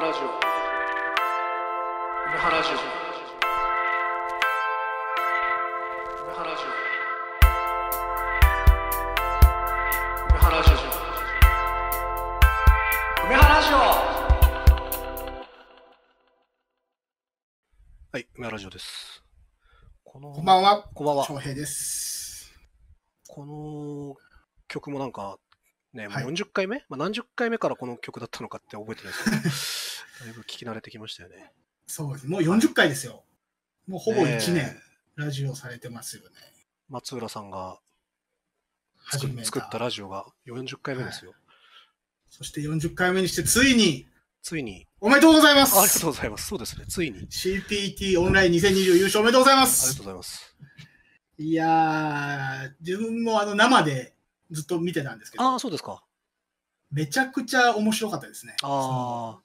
ラジオ梅原ラジオ梅原ラジオ梅原ラジオ梅原ラジオはい梅原ラジオですこのこんばんはこんばんは翔平ですこの曲もなんかね、もう40回目、はい、まあ、何十回目からこの曲だったのかって覚えてないですけど、だいぶ聞き慣れてきましたよね。そうです。もう40回ですよ。もうほぼ1年、ラジオされてますよね。松浦さんが作作ったラジオが40回目ですよ、はい、そして40回目にして、ついに、ついに、おめでとうございますありがとうございます。そうですね、ついに。CPT オンライン2020優勝おめでとうございます。ありがとうございます。いやー、自分もあの生でずっと見てたんですけど。ああ、そうですか。めちゃくちゃ面白かったですね。ああ。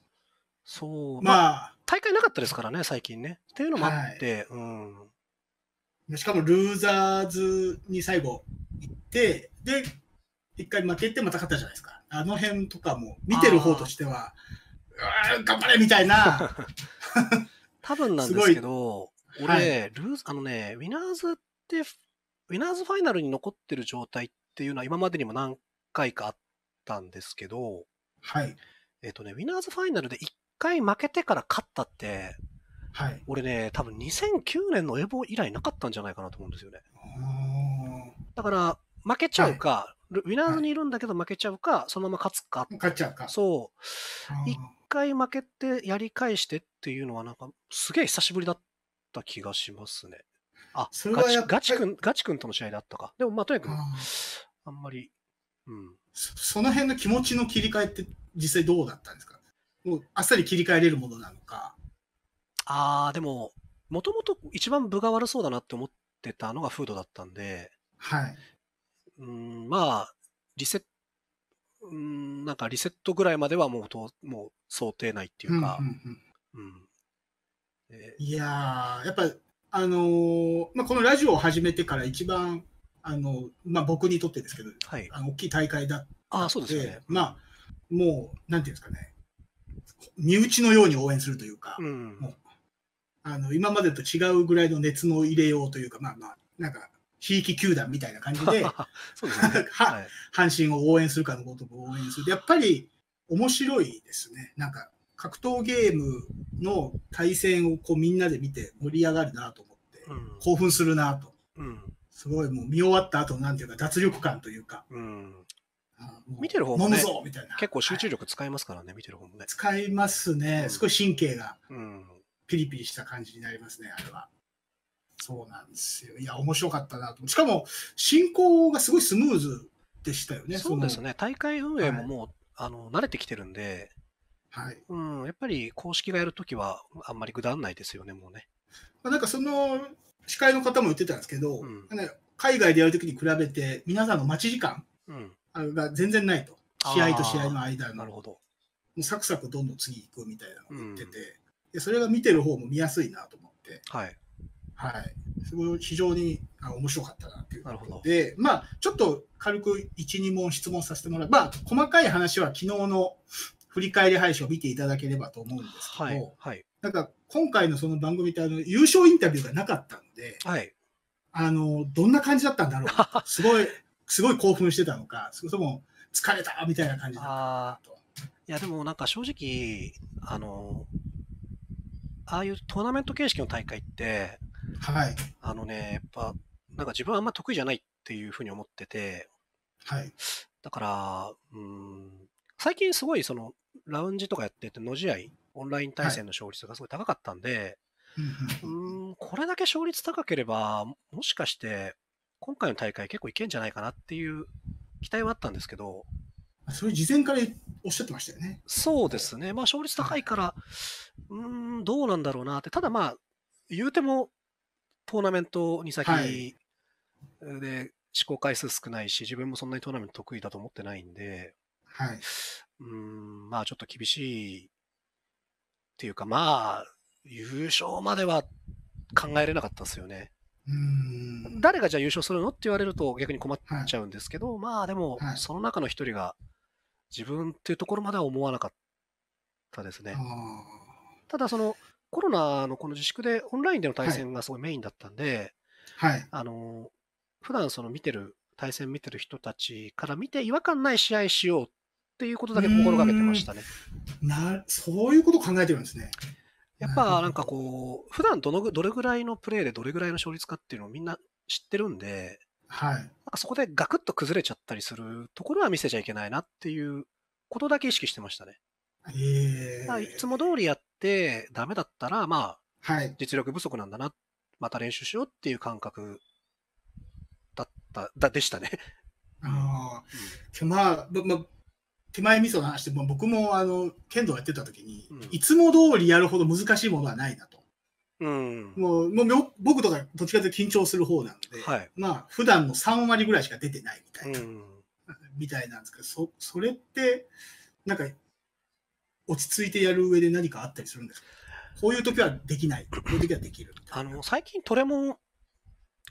そう。まあ、大会なかったですからね、最近ね。っていうのもあって、はい、うん。しかも、ルーザーズに最後行って、で、一回負けてまた勝ったじゃないですか。あの辺とかも、見てる方としては、う頑張れみたいな。多分なんですけど、俺、はい、ルーズ、あのね、ウィナーズって、ウィナーズファイナルに残ってる状態っっていうのは今までにも何回かあったんですけど、はい。えっ、とね、ウィナーズファイナルで1回負けてから勝ったって、はい。俺ね、多分2009年のエボ以来なかったんじゃないかなと思うんですよね。だから、負けちゃうか、はい、ウィナーズにいるんだけど負けちゃうか、そのまま勝つか。勝っちゃうか。そう。1回負けてやり返してっていうのはなんか、すげえ久しぶりだった気がしますね。あ、ガチガチ君、ガチ君との試合だったか。でもまあとにかく、あんまり、うん。その辺の気持ちの切り替えって実際どうだったんですかもうあっさり切り替えれるものなのか。ああ、でも、もともと一番分が悪そうだなって思ってたのがフードだったんで、はい。うん、まあ、リセット、うん、なんかリセットぐらいまではもうともう想定内っていうか、いやー、やっぱ、あのー、まあ、このラジオを始めてから一番あの、まあ、僕にとってですけど、はい、あの大きい大会だったので、でね、まあ、もう、なんていうんですかね、身内のように応援するというか、うん、もうあの今までと違うぐらいの熱の入れようというか、まあまあ、なんか、ひいき球団みたいな感じで、でね、は阪神を応援するかのことも応援する。やっぱり面白いですね。なんか、格闘ゲームの対戦をこうみんなで見て盛り上がるなと思って、うん、興奮するなと。うんすごいもう見終わった後なんていうか脱力感というか。うん。見てる方も、ね、飲むぞみたいな。結構集中力使いますからね、はい、見てる方もね。使いますね。すご少し神経がピリピリした感じになりますね、あれは。そうなんですよ。いや、面白かったなと。しかも、進行がすごいスムーズでしたよね。そうですね。大会運営ももう、はい、あの慣れてきてるんで、はい、うん、やっぱり公式がやるときは、あんまりくだらないですよね、もうね。まあ、なんかその司会の方も言ってたんですけど、うん、海外でやるときに比べて、皆さんの待ち時間が全然ないと、うん、試合と試合の間の、なるほどサクサクどんどん次行くみたいなのを言ってて、うん、それが見てる方も見やすいなと思って、はい、はい、すごい非常に面白かったなていうことで、まあ、ちょっと軽く1、2問質問させてもらう、まあ、細かい話は昨日の振り返り配信を見ていただければと思うんですけど、はい、はいなんか今回のその番組ってあの優勝インタビューがなかったんで、はい、あのどんな感じだったんだろう すごいすごい興奮してたのかそれとも疲れたみたいな感じだったいやでもなんか正直あのああいうトーナメント形式の大会って、はい、あのねやっぱなんか自分はあんま得意じゃないっていうふうに思ってて、はい、だからうん最近すごいそのラウンジとかやってて野試合オンライン対戦の勝率がすごい高かったんで、はい、うんこれだけ勝率高ければ、もしかして今回の大会結構いけんじゃないかなっていう期待はあったんですけど、それ事前からおっしゃってましたよね。そうですね。まあ勝率高いから、はい、うん、どうなんだろうなって。ただまあ、言うてもトーナメントに先、に。で試行回数少ないし、自分もそんなにトーナメント得意だと思ってないんで、はい。うん、まあちょっと厳しいっていうか、まあ、優勝までは考えれなかったですよね。うん誰がじゃあ優勝するのって言われると逆に困っちゃうんですけど、はい、まあでも、その中の一人が自分っていうところまでは思わなかったですね。ただそのコロナのこの自粛でオンラインでの対戦がすごいメインだったんで、はい、あの普段その見てる対戦見てる人たちから見て違和感ない試合しようっっていうことだけ心がけてましたね。なそういうこと考えてるんですね。やっぱなんかこう、普段どのどれぐらいのプレーでどれぐらいの勝率かっていうのをみんな知ってるんで、はい、なんかそこでガクッと崩れちゃったりするところは見せちゃいけないなっていうことだけ意識してましたね。えー、いつも通りやってダメだったら、まあ、はい、実力不足なんだな、また練習しようっていう感覚だった、だでしたね。ああ、まあ、まあ、手前味噌の話で、僕もあの剣道やってた時に、うん、いつも通りやるほど難しいものはないなと。うん、もうもう僕とかどっちかというと緊張する方なので、はい、まあ普段の3割ぐらいしか出てないみたいな、うん、みたいなんですけどそそれってなんか落ち着いてやる上で何かあったりするんですかこういう時はできない、こういう時はできるあの最近トレモン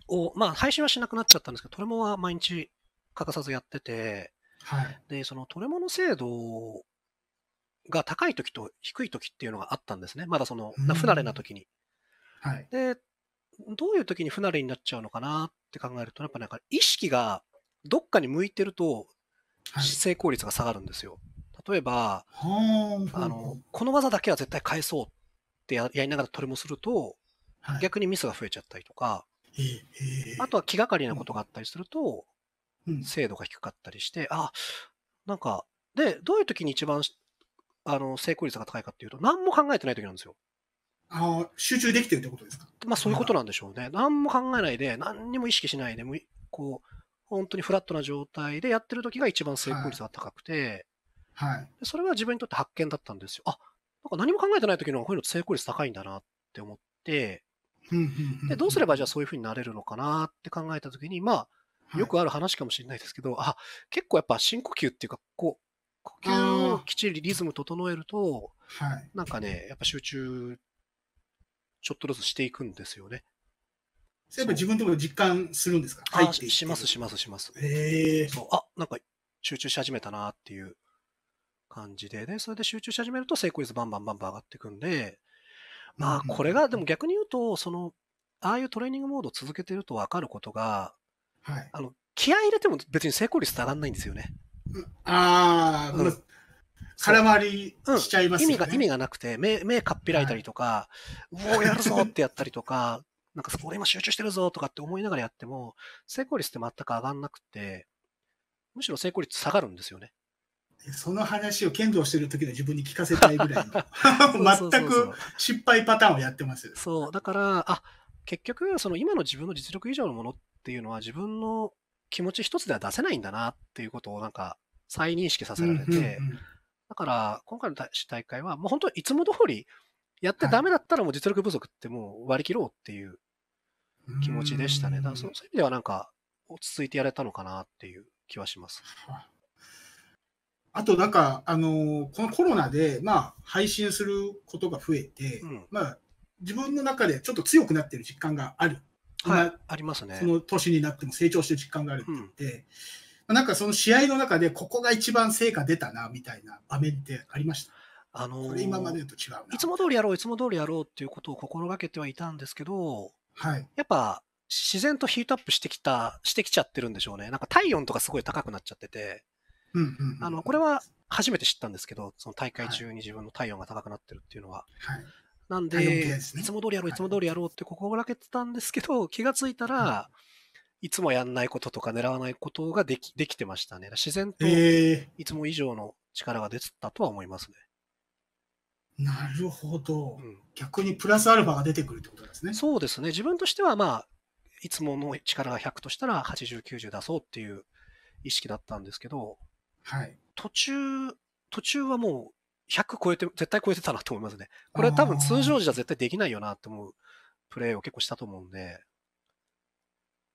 を、まあ配信はしなくなっちゃったんですけど、トレモンは毎日欠かさずやってて、はい、で、その取れ物精度が高い時と低い時っていうのがあったんですね。まだその、不慣れな時に。はい、で、どういう時に不慣れになっちゃうのかなって考えると、やっぱなんか意識がどっかに向いてると、成功率が下がるんですよ。例えば、あの、この技だけは絶対返そうってやりながら取れもすると、逆にミスが増えちゃったりとか、あとは気がかりなことがあったりすると、精度が低かったりして、うん、あ、なんか、で、どういう時に一番、あの、成功率が高いかっていうと、何も考えてない時なんですよ。あの、集中できてるってことですかまあ、そういうことなんでしょうね。何も考えないで、何にも意識しないで、こう、本当にフラットな状態でやってる時が一番成功率が高くて、はい。はい、それは自分にとって発見だったんですよ。あ、なんか何も考えてない時のこういうの成功率高いんだなって思って、で、どうすればじゃあそういうふうになれるのかなって考えた時に、まあ、よくある話かもしれないですけど、はい、あ結構やっぱ深呼吸っていうかこう呼吸をきっちりリズム整えると、はい、なんかねやっぱ集中ちょっとずつしていくんですよね。そういえば自分でも実感するんですかはい、しますしますします。へえ。そうあなんか集中し始めたなっていう感じで、ね、それで集中し始めると成功率バンバンバンバン上がっていくんで、まあこれが、でも逆に言うと、その、ああいうトレーニングモードを続けてると分かることが、はい、あの気合入れても別に成功率上がらないんですよね。ああ、うん、空回りしちゃいますね、うん、意味が。意味がなくて、目、目かっぴらいたりとか、はい、おやるぞってやったりとか、なんか俺今集中してるぞとかって思いながらやっても、成功率って全く上がんなくて、むしろ成功率下がるんですよね。その話を剣道してる時の自分に聞かせたいぐらいの 全く失敗パターンをやってます。そう、だから、あ、結局、その今の自分の実力以上のものっっていうのは自分の気持ち一つでは出せないんだなっていうことをなんか再認識させられて、だから今回の大会はもう本当いつも通りやってダメだったらもう実力不足ってもう割り切ろうっていう気持ちでしたね。だからそういう意味ではなんか落ち着いてやれたのかなっていう気はします。あとなんか、あのー、このコロナで、まあ、配信することが増えて、うん、まあ、自分の中でちょっと強くなってる実感があるはい、ありますね。その年になっても成長してる実感があるって言って、うん、なんかその試合の中でここが一番成果出たなみたいな場面ってありましたあのー、今までと違ういつも通りやろう、いつも通りやろうっていうことを心がけてはいたんですけど、はい、やっぱ自然とヒートアップしてきた、してきちゃってるんでしょうね。なんか体温とかすごい高くなっちゃってて、うんうん、うん、あのこれは初めて知ったんですけど、その大会中に自分の体温が高くなってるっていうのは。はい、なんで、いつも通りやろう、いつも通りやろうって心がけてたんですけど、気がついたら、いつもやんないこととか狙わないことができできてましたね。自然といつも以上の力が出てたとは思いますね。なるほど、逆にプラスアルファが出てくるってことですね。そうですね。自分としては、まあ、いつもの力が100としたら80、90出そうっていう意識だったんですけど、はい、途中、途中はもう100超えて、絶対超えてたなと思いますね。これは多分通常時は絶対できないよなと思うプレーを結構したと思うんで。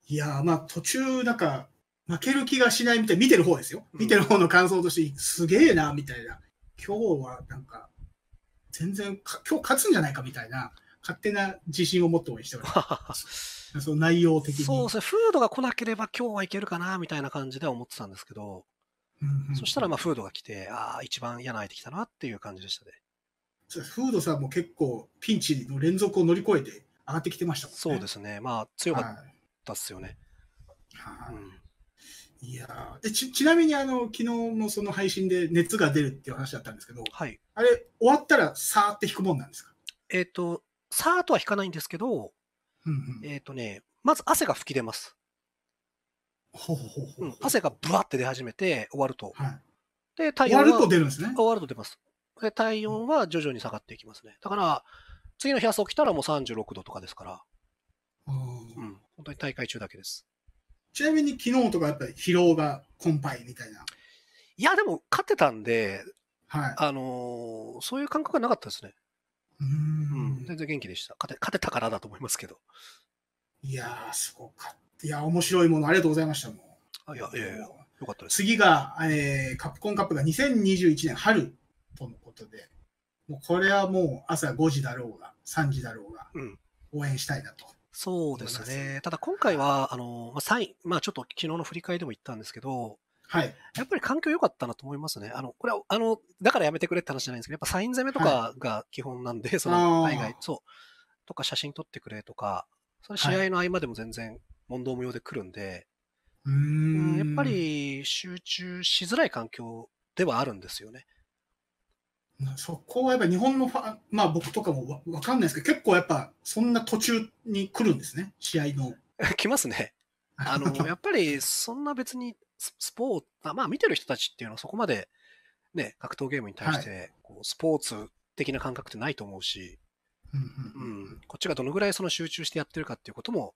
いやまあ途中、なんか、負ける気がしないみたい、見てる方ですよ。見てる方の感想として、すげえな、みたいな。今日はなんか、全然今日勝つんじゃないかみたいな、勝手な自信を持って応援してます。その内容的に。そうですね、フードが来なければ今日はいけるかな、みたいな感じでは思ってたんですけど、そしたら、まあ、フードが来て、ああ、一番嫌な相手来たなっていう感じでしたね。フードさんも結構、ピンチの連続を乗り越えて上がってきてましたもんね。そうですね。まあ、強かったっすよね。はい、いやでちちなみにあの昨日のその配信で熱が出るっていう話だったんですけど、はい、あれ、終わったらさーって引くもんなんですかえっ、と、さーとは引かないんですけど、うんうん、えっ、とね、まず汗が吹き出ます。ほうほうほうう汗がぶわって出始めて、終わると。はいで、体終温わはると出るんですね。終わると出ます。で、体温は徐々に下がっていきますね。だから、次の日朝起きたらもう36度とかですから、ううん本当に大会中だけです。ちなみに昨日とかやっぱり疲労が困憊みたいな。いや、でも勝ってたんで、はい。あのーそういう感覚はなかったですね。うーうん、全然元気でした。勝て勝てたからだと思いますけど。いやー、すごかっいや、面白いもの、ありがとうございました。もいやいやいや、よかったです。次が、えー、カプコンカップが2021年春とのことで、もうこれはもう朝5時だろうが、3時だろうが、うん、応援したいなと。そうですね。ただ今回は、あの、まあ、サイン、まあちょっと昨日の振り返りでも言ったんですけど、はい。やっぱり環境良かったなと思いますね。あの、これは、あの、だからやめてくれって話じゃないんですけど、やっぱサイン攻めとかが基本なんで、はい、その海外、そう、とか写真撮ってくれとか、それ試合の合間でも全然問答無用で来るんで、うんやっぱり集中しづらい環境ではあるんですよね。そこはやっぱ日本のファン、まあ僕とかもわわかんないですけど、結構やっぱそんな途中に来るんですね、試合の。来ますね。あの、やっぱりそんな別にスポーツ、まあ見てる人たちっていうのはそこまでね、格闘ゲームに対してこうスポーツ的な感覚ってないと思うし、はい、うん、うん、こっちがどのぐらいその集中してやってるかっていうことも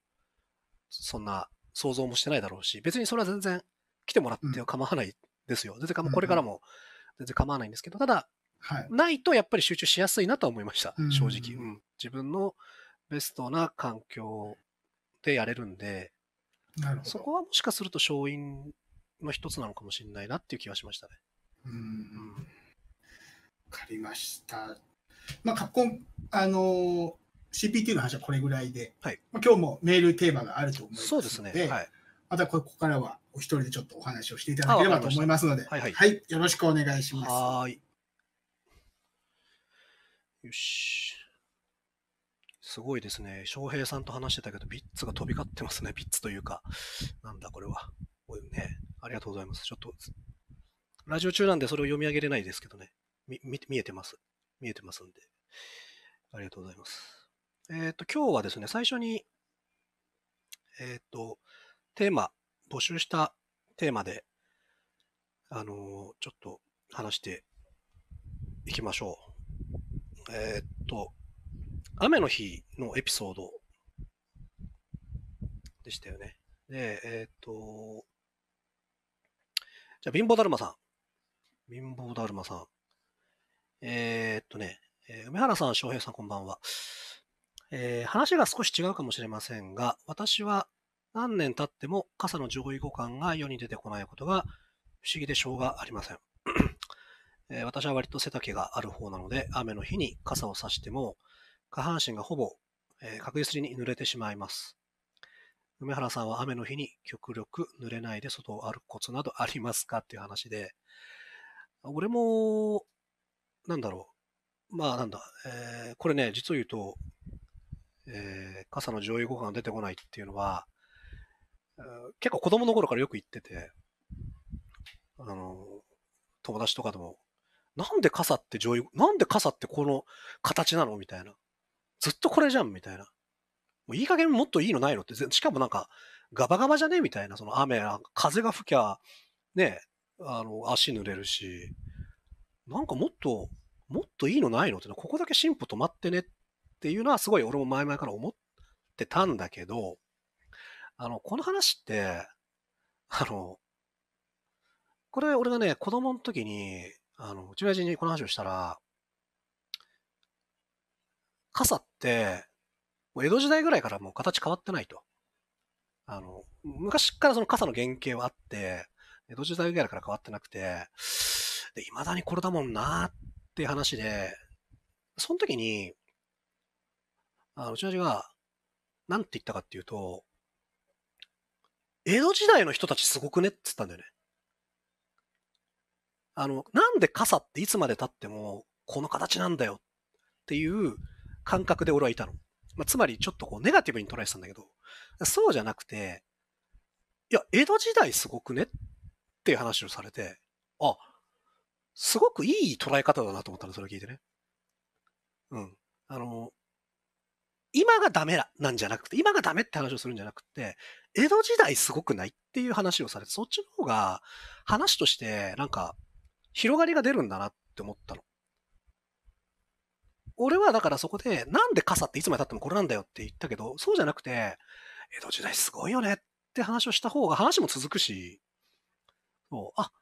そんな想像もしてないだろうし、別にそれは全然来てもらっては構わないですよ。全然か、これからも全然構わないんですけど、ただ、ないとやっぱり集中しやすいなと思いました、正直。うん、自分のベストな環境でやれるんで、そこはもしかすると勝因の一つなのかもしれないなっていう気はしましたね。うん。わかりました。まあ、あの CPT の話はこれぐらいで、はい、今日もメールテーマがあると思いますそうですね。はい、またここからはお一人でちょっとお話をしていただければと思いますので、はい、はい、はい、よろしくお願いします。はい。よし。すごいですね。翔平さんと話してたけど、ビッツが飛び交ってますね。ビッツというか、なんだこれは。ね、ありがとうございます。ちょっと、ラジオ中なんでそれを読み上げれないですけどね。み、見えてます。見えてますんで。ありがとうございます。えっ、ー、と、今日はですね、最初に、えっ、ー、と、テーマ、募集したテーマで、あのー、ちょっと話していきましょう。えっと、雨の日のエピソードでしたよね。で、えっと、じゃあ、貧乏だるまさん。貧乏だるまさん。えっとね、え梅原さん、翔平さん、こんばんは。えー、話が少し違うかもしれませんが、私は何年経っても傘の上位互換が世に出てこないことが不思議でしょうがありません。えー、私は割と背丈がある方なので、雨の日に傘を差しても、下半身がほぼ、えー、確実に濡れてしまいます。梅原さんは雨の日に極力濡れないで外を歩くコツなどありますかっていう話で、俺も、なんだろう。まあなんだ、えー、これね、実を言うと、えー、傘の上位互換が出てこないっていうのは、結構子供の頃からよく言ってて、あの、友達とかでも、なんで傘って上位、なんで傘ってこの形なのみたいな。ずっとこれじゃんみたいな。もういい加減もっといいのないのって、しかもなんか、ガバガバじゃねみたいな、その雨、風が吹きゃ、ね、あの、足濡れるし、なんかもっと、もっといいのないのって、ここだけ進歩止まってねっっていうのはすごい俺も前々から思ってたんだけど、あの、この話って、あの、これ俺がね、子供の時に、あの、うちの親父にこの話をしたら、傘って、もう江戸時代ぐらいからもう形変わってないと。あの、昔からその傘の原型はあって、江戸時代ぐらいから変わってなくて、で、未だにこれだもんなっていう話で、その時に、あうちの父が、なんて言ったかっていうと、江戸時代の人たちすごくねっつったんだよね。あの、なんで傘っていつまで経ってもこの形なんだよっていう感覚で俺はいたの。まあ、つまりちょっとこうネガティブに捉えてたんだけど、そうじゃなくて、いや、江戸時代すごくねっていう話をされて、あ、すごくいい捉え方だなと思ったの、それを聞いてね。うん。あの、今がダメなんじゃなくて、今がダメって話をするんじゃなくて、江戸時代すごくないっていう話をされて、そっちの方が話としてなんか広がりが出るんだなって思ったの。俺はだからそこで、なんで傘っていつまで経ってもこれなんだよって言ったけど、そうじゃなくて、江戸時代すごいよねって話をした方が話も続くし、そう、あ、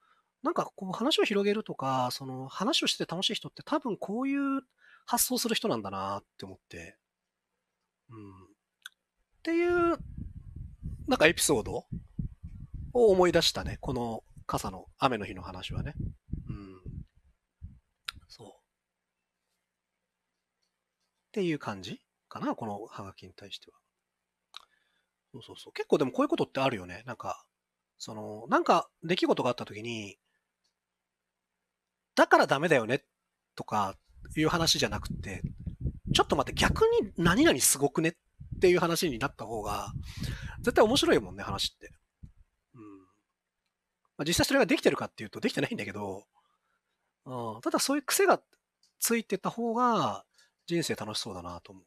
なんかこう話を広げるとか、その話をして楽しい人って多分こういう発想する人なんだなって思って、うん。っていう、なんかエピソードを思い出したね。この傘の雨の日の話はね。うん。そう。っていう感じかな、このハガキに対しては。そうそうそう。結構でもこういうことってあるよね。なんか、その、なんか出来事があった時に、だからダメだよねとかいう話じゃなくて、ちょっと待って、逆に何々すごくねっていう話になった方が、絶対面白いもんね、話って。うん。まあ、実際それができてるかっていうと、できてないんだけど、うん、ただそういう癖がついてた方が、人生楽しそうだなと思う。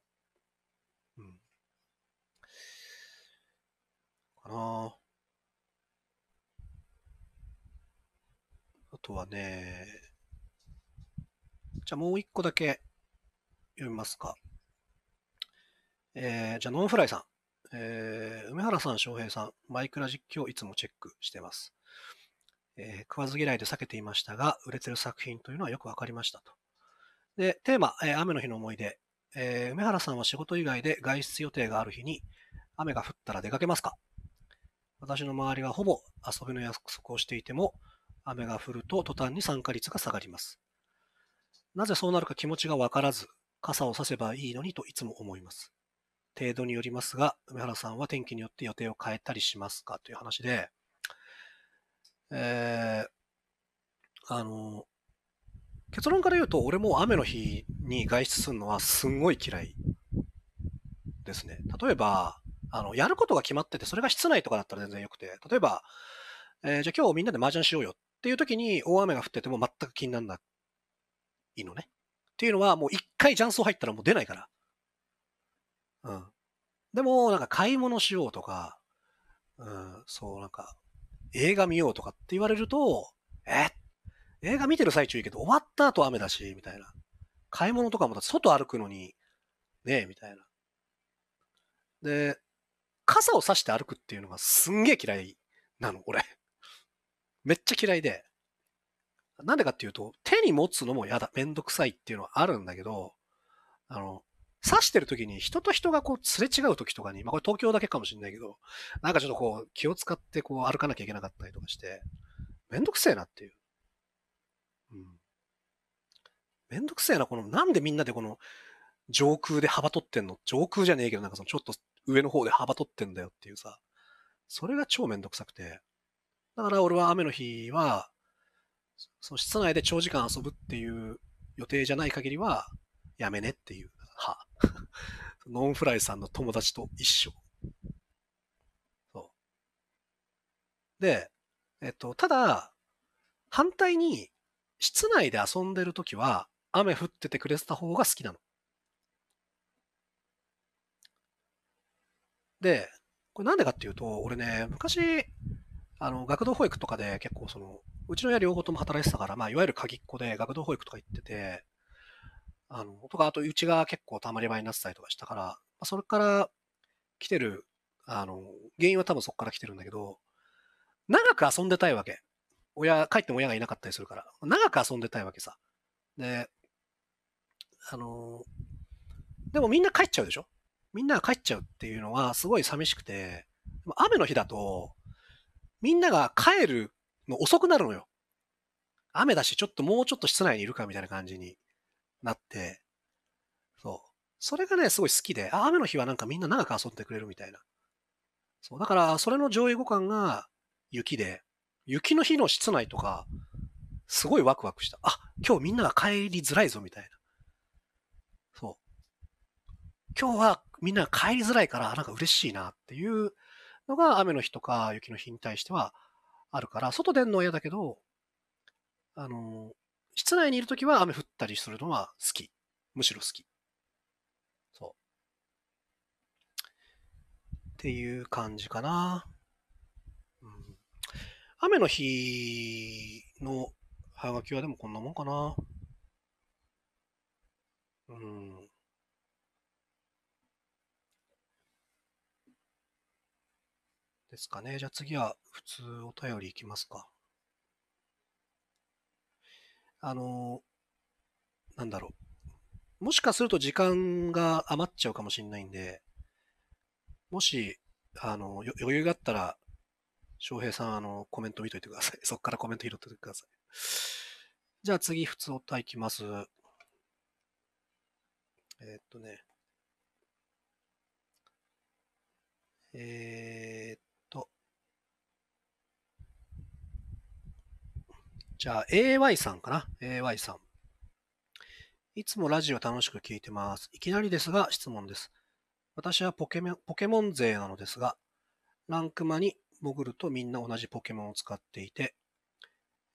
うん。かなあとはね、じゃあもう一個だけ読みますか。えー、じゃあ、ノンフライさん。えー、梅原さん、翔平さん、マイクラ実況いつもチェックしてます。えー、食わず嫌いで避けていましたが、売れてる作品というのはよくわかりましたと。で、テーマ、えー、雨の日の思い出。えー、梅原さんは仕事以外で外出予定がある日に、雨が降ったら出かけますか私の周りはほぼ遊びの約束をしていても、雨が降ると途端に参加率が下がります。なぜそうなるか気持ちがわからず、傘を差せばいいのにといつも思います。程度によりますが、梅原さんは天気によって予定を変えたりしますかという話で、えー、あの、結論から言うと、俺も雨の日に外出するのはすんごい嫌いですね。例えば、あの、やることが決まってて、それが室内とかだったら全然良くて、例えば、えー、じゃあ今日みんなで麻雀しようよっていう時に大雨が降ってても全く気にならないのね。っていうのは、もう一回雀荘入ったらもう出ないから。うん。でも、なんか買い物しようとか、うん、そう、なんか、映画見ようとかって言われると、え映画見てる最中いいけど、終わった後雨だし、みたいな。買い物とかもだ外歩くのに、ねえ、みたいな。で、傘を差して歩くっていうのがすんげえ嫌いなの、俺。めっちゃ嫌いで。なんでかっていうと、手に持つのもやだ、めんどくさいっていうのはあるんだけど、あの、刺してる時に人と人がこうすれ違う時とかに、まあこれ東京だけかもしれないけど、なんかちょっとこう気を使ってこう歩かなきゃいけなかったりとかして、めんどくせえなっていう。うん。めんどくせえな、この、なんでみんなでこの上空で幅取ってんの上空じゃねえけど、なんかそのちょっと上の方で幅取ってんだよっていうさ、それが超めんどくさくて。だから俺は雨の日は、その室内で長時間遊ぶっていう予定じゃない限りは、やめねっていう派。ノンフライさんの友達と一緒。そう。で、えっと、ただ、反対に、室内で遊んでるときは、雨降っててくれてた方が好きなの。で、これなんでかっていうと、俺ね、昔、あの、学童保育とかで結構その、うちの親両方とも働いてたから、まあ、いわゆる鍵っ子で学童保育とか行ってて、あの、とか、あと、うちが結構たまり場になってたりとかしたから、まあ、それから来てる、あの、原因は多分そこから来てるんだけど、長く遊んでたいわけ。親、帰っても親がいなかったりするから、長く遊んでたいわけさ。で、あの、でもみんな帰っちゃうでしょみんなが帰っちゃうっていうのはすごい寂しくて、雨の日だと、みんなが帰るう遅くなるのよ。雨だし、ちょっともうちょっと室内にいるかみたいな感じになって、そう。それがね、すごい好きで、あ、雨の日はなんかみんな長く遊んでくれるみたいな。そう。だから、それの上位互換が雪で、雪の日の室内とか、すごいワクワクした。あ、今日みんなが帰りづらいぞみたいな。そう。今日はみんなが帰りづらいから、なんか嬉しいなっていうのが雨の日とか雪の日に対してはあるから、外出るのは嫌だけど、あの、室内にいるときは雨降ったりするのは好き。むしろ好き。そう。っていう感じかな。うん、雨の日のハガキはでもこんなもんかな。うん。ですかね。じゃあ次は普通お便りいきますか。あの、なんだろう。もしかすると時間が余っちゃうかもしれないんで、もし、あの、余裕があったら、翔平さん、あの、コメント見といてください。そっからコメント拾っててください。じゃあ次、普通おたいきます。えー、っとね。えー、っじゃあ、AY さんかな ?AY さん。いつもラジオ楽しく聞いてます。いきなりですが、質問です。私はポケモンポケモン勢なのですが、ランクマに潜るとみんな同じポケモンを使っていて、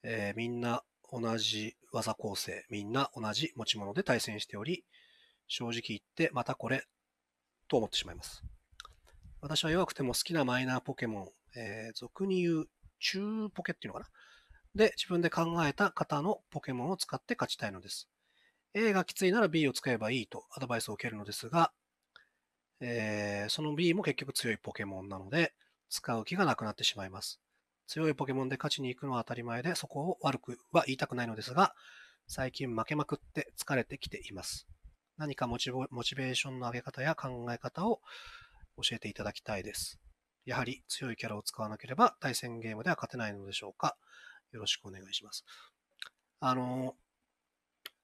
えー、みんな同じ技構成、みんな同じ持ち物で対戦しており、正直言ってまたこれ、と思ってしまいます。私は弱くても好きなマイナーポケモン、えー、俗に言う中ポケっていうのかなで自分で考えた型のポケモンを使って勝ちたいのです。A がきついなら B を使えばいいとアドバイスを受けるのですが、えー、その B も結局強いポケモンなので、使う気がなくなってしまいます。強いポケモンで勝ちに行くのは当たり前で、そこを悪くは言いたくないのですが、最近負けまくって疲れてきています。何かモチモチベーションの上げ方や考え方を教えていただきたいです。やはり強いキャラを使わなければ対戦ゲームでは勝てないのでしょうかよろしくお願いします。あの、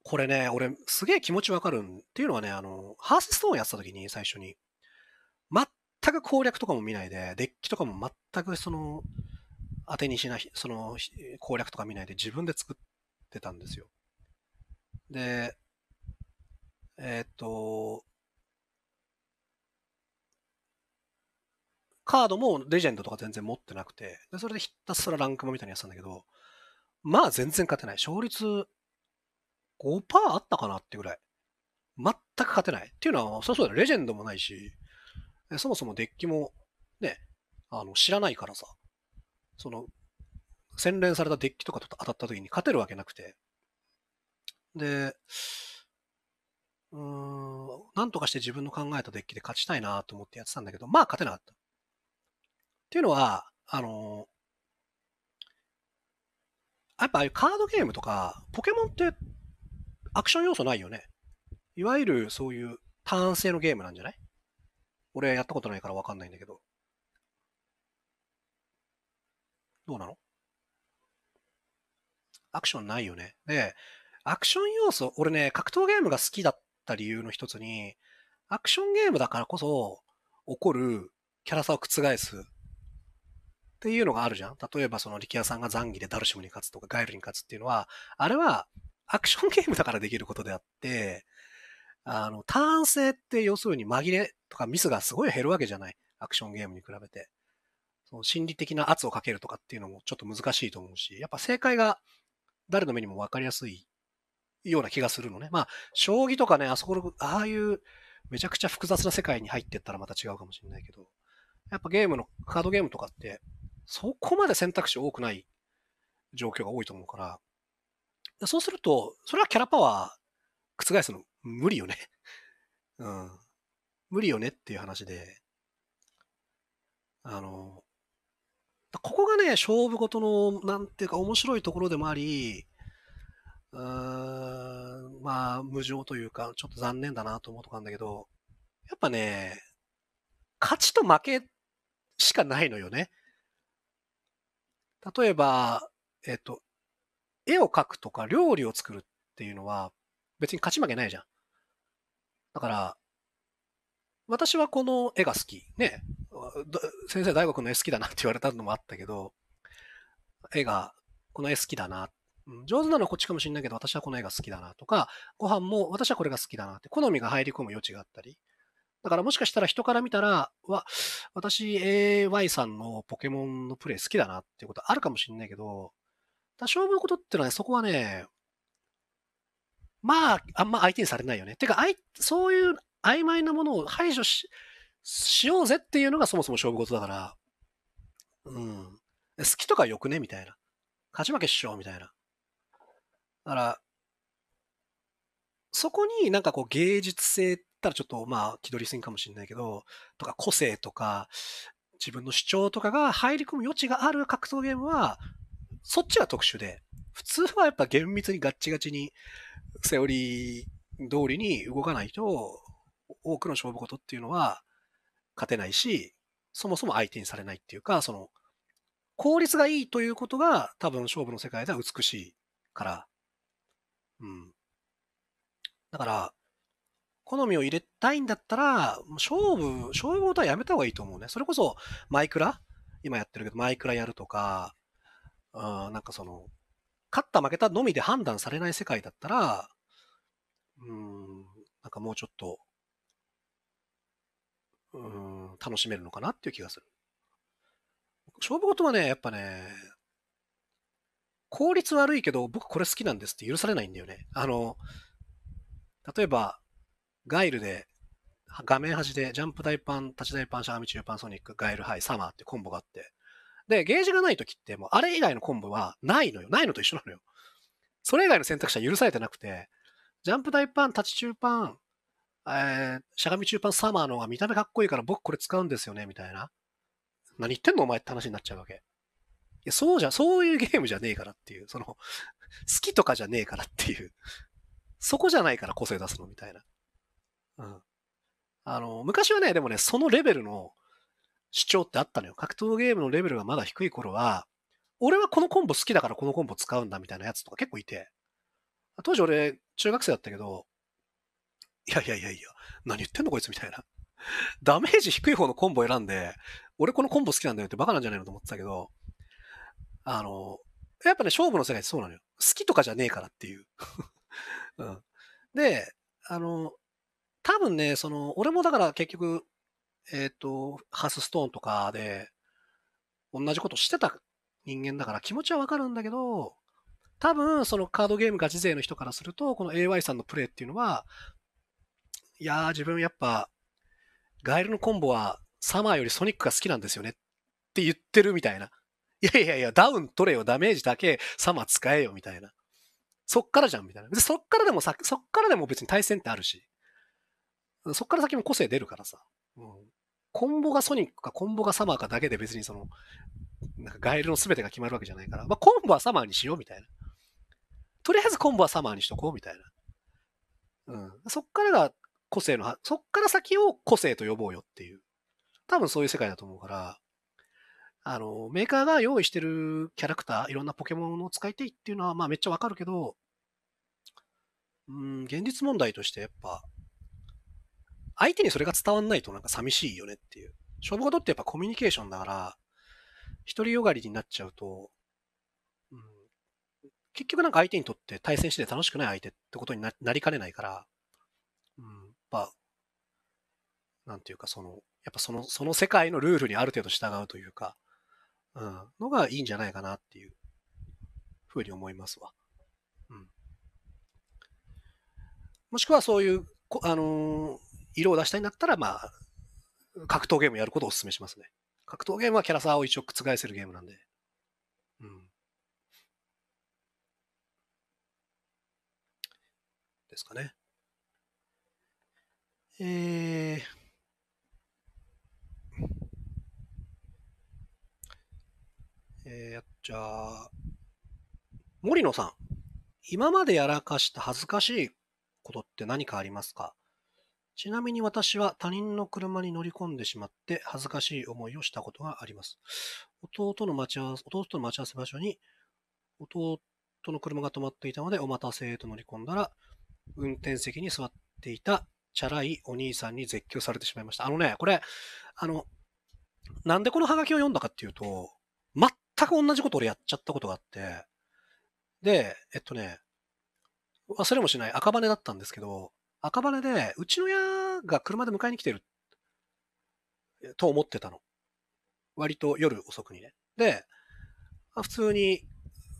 これね、俺すげえ気持ちわかるんっていうのはね、あの、ハースストーンやってた時に最初に、全く攻略とかも見ないで、デッキとかも全くその、当てにしない、その攻略とか見ないで自分で作ってたんですよ。で、えー、っと、カードもレジェンドとか全然持ってなくて、でそれでひたすらランクもみたいにやってたんだけど、まあ全然勝てない。勝率5%あったかなってぐらい。全く勝てない。っていうのは、そりゃそうだレジェンドもないし、そもそもデッキもね、あの、知らないからさ、その、洗練されたデッキとかと当たった時に勝てるわけなくて。で、うーん、なんとかして自分の考えたデッキで勝ちたいなと思ってやってたんだけど、まあ勝てなかった。っていうのは、あのーやっぱああいうカードゲームとか、ポケモンってアクション要素ないよね。いわゆるそういうターン性のゲームなんじゃない俺やったことないからわかんないんだけど。どうなのアクションないよね。で、アクション要素、俺ね、格闘ゲームが好きだった理由の一つに、アクションゲームだからこそ起こるキャラさを覆すっていうのがあるじゃん。例えばその力也さんが残儀でダルシムに勝つとかガイルに勝つっていうのは、あれはアクションゲームだからできることであって、あの、ターン性って要するに紛れとかミスがすごい減るわけじゃない。アクションゲームに比べて。その心理的な圧をかけるとかっていうのもちょっと難しいと思うし、やっぱ正解が誰の目にも分かりやすいような気がするのね。まあ、将棋とかね、あそこああいうめちゃくちゃ複雑な世界に入ってったらまた違うかもしれないけど、やっぱゲームの、カードゲームとかってそこまで選択肢多くない状況が多いと思うから、そうすると、それはキャラパワー覆すの無理よね うん。無理よねっていう話で、あの、ここがね、勝負事の、なんていうか面白いところでもあり、うーん、まあ、無情というか、ちょっと残念だなと思うとこなんだけど、やっぱね、勝ちと負けしかないのよね。例えば、えっと、絵を描くとか料理を作るっていうのは別に勝ち負けないじゃん。だから、私はこの絵が好き。ね。先生、大学の絵好きだなって言われたのもあったけど、絵が、この絵好きだな。上手なのはこっちかもしれないけど、私はこの絵が好きだなとか、ご飯も私はこれが好きだなって、好みが入り込む余地があったり、だからもしかしたら人から見たら、わ、私 AY さんのポケモンのプレイ好きだなっていうことあるかもしれないけど、多少のことってのはね、そこはね、まあ、あんま相手にされないよね。てか、あいそういう曖昧なものを排除し、しようぜっていうのがそもそも勝負事だから、うん。好きとかよくねみたいな。勝ち負けしようみたいな。だから、そこになんかこう芸術性っったらちょっとまあ気取りすぎかもしれないけど、とか個性とか、自分の主張とかが入り込む余地がある格闘ゲームは、そっちは特殊で、普通はやっぱ厳密にガッチガチに、セオリー通りに動かないと、多くの勝負事っていうのは勝てないし、そもそも相手にされないっていうか、その、効率がいいということが多分勝負の世界では美しいから。うん。だから、好みを入れたいんだったら、勝負、勝負事はやめた方がいいと思うね。それこそ、マイクラ今やってるけど、マイクラやるとか、うん、なんかその、勝った負けたのみで判断されない世界だったら、うん、なんかもうちょっと、うん、楽しめるのかなっていう気がする。勝負事はね、やっぱね、効率悪いけど、僕これ好きなんですって許されないんだよね。あの、例えば、ガイルで、画面端でジャンプ台パン、立ち台パン、シャーミ中パン、ソニック、ガイル、ハイ、サマーってコンボがあって。で、ゲージがない時って、もうあれ以外のコンボはないのよ。ないのと一緒なのよ。それ以外の選択肢は許されてなくて、ジャンプ台パン、立ち中パン、えー、しゃがみ中パン、サマーの方が見た目かっこいいから僕これ使うんですよね、みたいな。何言ってんのお前って話になっちゃうわけ。いや、そうじゃ、そういうゲームじゃねえからっていう、その、好きとかじゃねえからっていう、そこじゃないから個性出すのみたいな。うん。あの、昔はね、でもね、そのレベルの主張ってあったのよ。格闘ゲームのレベルがまだ低い頃は、俺はこのコンボ好きだからこのコンボ使うんだみたいなやつとか結構いて、当時俺、中学生だったけど、いやいやいやいや、何言ってんのこいつみたいな。ダメージ低い方のコンボ選んで、俺このコンボ好きなんだよってバカなんじゃないのと思ってたけど、あの、やっぱね、勝負の世界ってそうなのよ。好きとかじゃねえからっていう。うん、で、あの、多分ね、その、俺もだから結局、えっ、ー、と、ハスストーンとかで、同じことしてた人間だから気持ちはわかるんだけど、多分、そのカードゲームガチ勢の人からすると、この AY さんのプレイっていうのは、いやー、自分やっぱ、ガエルのコンボはサマーよりソニックが好きなんですよねって言ってるみたいな。いやいやいや、ダウン取れよ、ダメージだけサマー使えよみたいな。そっからじゃんみたいな。そっからでもさ、そっからでも別に対戦ってあるし。そっから先も個性出るからさ。うん。コンボがソニックかコンボがサマーかだけで別にその、なんかガイルの全てが決まるわけじゃないから、まあ、コンボはサマーにしようみたいな。とりあえずコンボはサマーにしとこうみたいな。うん。そっからが個性の、そっから先を個性と呼ぼうよっていう。多分そういう世界だと思うから、あの、メーカーが用意してるキャラクター、いろんなポケモンの使いいっていうのは、まあめっちゃわかるけど、うん、現実問題としてやっぱ、相手にそれが伝わんないとなんか寂しいよねっていう。勝負事ってやっぱコミュニケーションだから、独りよがりになっちゃうと、うん、結局なんか相手にとって対戦して楽しくない相手ってことになりかねないから、うん、やっぱ、なんていうかその、やっぱその、その世界のルールにある程度従うというか、うん、のがいいんじゃないかなっていうふうに思いますわ。うん。もしくはそういう、あのー色を出したいんだったら、まあ、格闘ゲームやることをお勧めしますね。格闘ゲームはキャラ差を一応覆せるゲームなんで。うん。ですかね。えー、えー、じゃあ、森野さん、今までやらかした恥ずかしいことって何かありますかちなみに私は他人の車に乗り込んでしまって恥ずかしい思いをしたことがあります。弟の待ち合わせ、弟の待ち合わせ場所に弟の車が止まっていたのでお待たせへと乗り込んだら、運転席に座っていたチャラいお兄さんに絶叫されてしまいました。あのね、これ、あの、なんでこのハガキを読んだかっていうと、全く同じこと俺やっちゃったことがあって、で、えっとね、忘れもしない赤羽だったんですけど、赤羽で、うちの親が車で迎えに来てる、と思ってたの。割と夜遅くにね。で、普通に、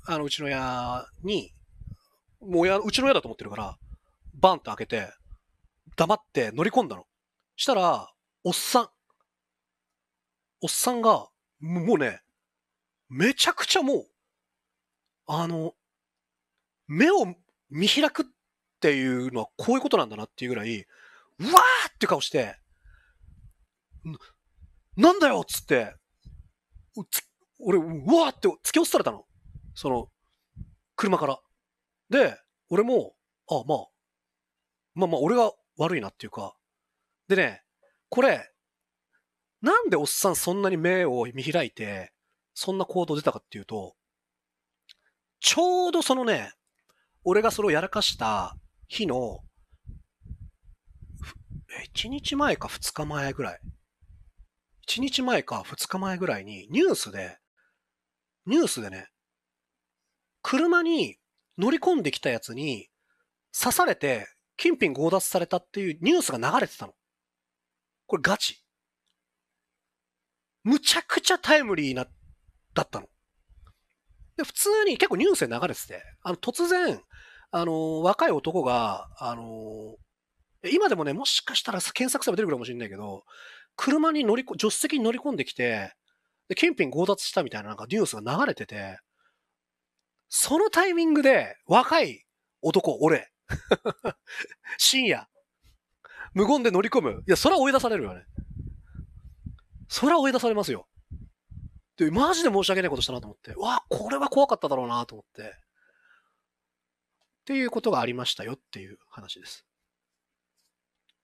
あの、うちの親に、もう親、うちの親だと思ってるから、バンって開けて、黙って乗り込んだの。したら、おっさん。おっさんが、もうね、めちゃくちゃもう、あの、目を見開くっていうのはこういうことなんだなっていうぐらい、うわーって顔して、なんだよっつって、俺、うわーって突き落とされたの。その、車から。で、俺も、あ、まあ、まあまあ、俺が悪いなっていうか。でね、これ、なんでおっさんそんなに目を見開いて、そんな行動出たかっていうと、ちょうどそのね、俺がそれをやらかした日の、1日前か2日前ぐらい。1日前か2日前ぐらいにニュースで、ニュースでね、車に乗り込んできたやつに刺されて金品強奪されたっていうニュースが流れてたの。これガチ。むちゃくちゃタイムリーな、だったの。で、普通に結構ニュースで流れてて、あの、突然、あの、若い男が、あの、今でもね、もしかしたら検索すれば出るかもしれないけど、車に乗り、こ、助手席に乗り込んできて、で、金品強奪したみたいななんかニュースが流れてて、そのタイミングで若い男、俺、深夜、無言で乗り込む。いや、それは追い出されるよね。それは追い出されますよ。で、マジで申し訳ないことしたなと思って、わあ、これは怖かっただろうなと思って。っていうことがありましたよっていう話です。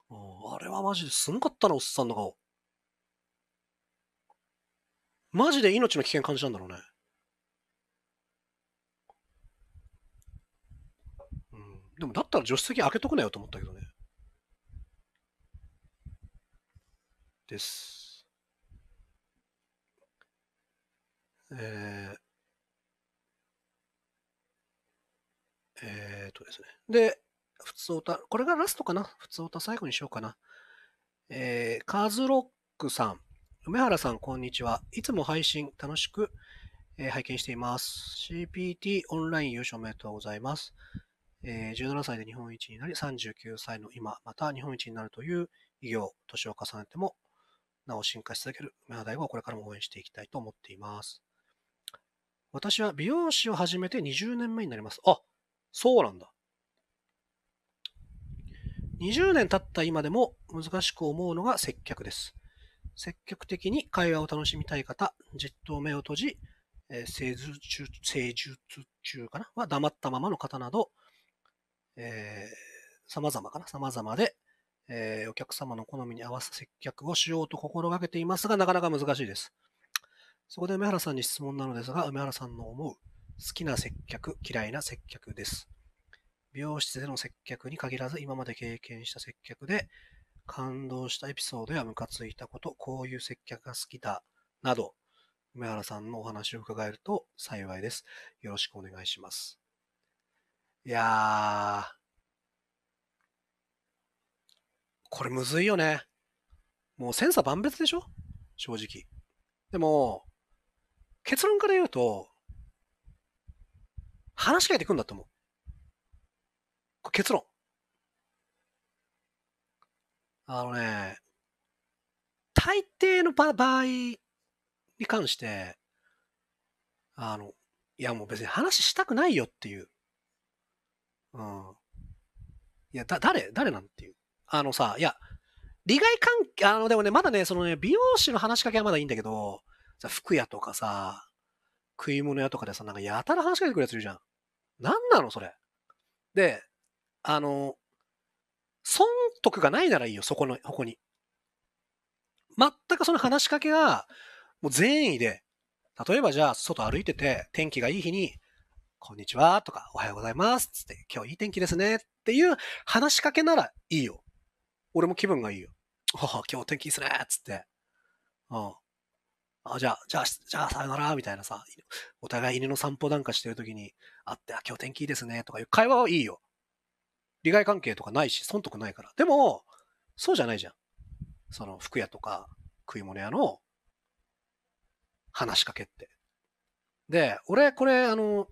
あれはマジですごかったな、おっさんの顔。マジで命の危険感じたんだろうね。うん、でもだったら助手席開けとくなよと思ったけどね。です。えー、えっ、とですね。で、普通歌、これがラストかな普通歌最後にしようかな。えー、カズロックさん、梅原さん、こんにちは。いつも配信楽しく、えー、拝見しています。CPT オンライン優勝おめでとうございます。えー、17歳で日本一になり、39歳の今、また日本一になるという偉業、年を重ねても、なお進化し続ける梅原大吾はこれからも応援していきたいと思っています。私は美容師を始めて20年目になります。あ、そうなんだ。20年経った今でも難しく思うのが接客です。積極的に会話を楽しみたい方、じっと目を閉じ、えー、施術中、施術中かなは黙ったままの方など、えー、様々かな様々で、えー、お客様の好みに合わせた接客をしようと心がけていますが、なかなか難しいです。そこで梅原さんに質問なのですが、梅原さんの思う好きな接客、嫌いな接客です。美容室での接客に限らず、今まで経験した接客で感動したエピソードやムカついたこと、こういう接客が好きだ、など、梅原さんのお話を伺えると幸いです。よろしくお願いします。いやー、これむずいよね。もう千差万別でしょ正直。でも、結論から言うと、話しかけてくんだと思う。結論。あのね、大抵の場合に関して、あの、いやもう別に話したくないよっていう。うん。いや、だ、誰誰なんていう。あのさ、いや、利害関係、あの、でもね、まだね、そのね、美容師の話しかけはまだいいんだけど、さ、服屋とかさ、食い物屋とかでさ、なんかやたら話しかけてくるやついるじゃん。何なのそれ。で、あの、損得がないならいいよ、そこの、ここに。全くその話しかけが、もう善意で、例えばじゃあ、外歩いてて、天気がいい日に、こんにちはとか、おはようございますつって、今日いい天気ですねっていう話しかけならいいよ。俺も気分がいいよ。は 今日天気いいっすねつって。うん。あ、じゃあ、じゃあ、じゃあ、さよなら、みたいなさ、お互い犬の散歩なんかしてる時に会って、あ、今日天気いいですね、とかいう会話はいいよ。利害関係とかないし、損得ないから。でも、そうじゃないじゃん。その、服屋とか、食い物屋の、話しかけって。で、俺、これ、あの、